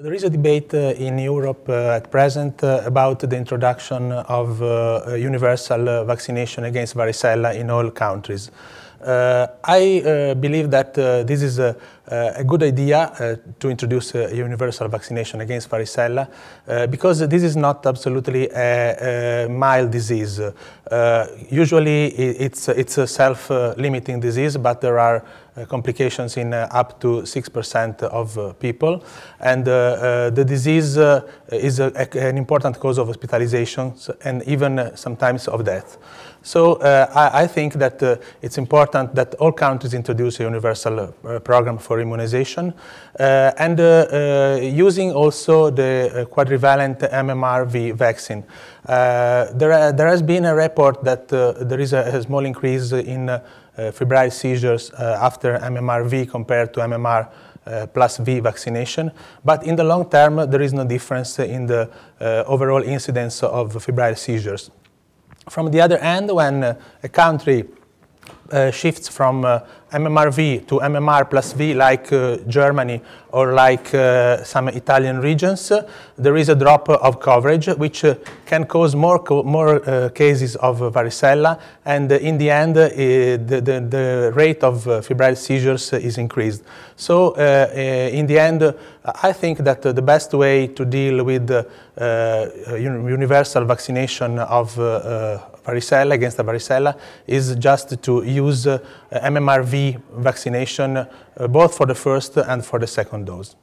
There is a debate uh, in Europe uh, at present uh, about the introduction of uh, universal uh, vaccination against varicella in all countries. Uh, I uh, believe that uh, this is a, a good idea to introduce universal vaccination against varicella because this is not absolutely a, a mild disease. usually it's, it's a self-limiting disease, but there are complications in uh, up to 6% of uh, people. And uh, the disease is a, a, an important cause of hospitalizations and even sometimes of death. So uh, I, I, think that uh, it's important that all countries introduce a universal uh, program for immunization uh, and uh, uh, using also the quadrivalent MMRV vaccine. there, are, there has been a report that there is a, a, small increase in febrile seizures after MMRV compared to MMR uh, plus V vaccination. But in the long term, there is no difference in the uh, overall incidence of febrile seizures. From the other end, when a country uh, shifts from uh, MMRV to MMR plus V like uh, Germany or like uh, some Italian regions, uh, there is a drop of coverage which uh, can cause more, co more cases of varicella and in the end the, the, the, rate of febrile seizures is increased. So in the end I think that the best way to deal with universal vaccination of varicella, against the varicella, is just to use uh, MMRV vaccination uh, both for the first and for the second dose.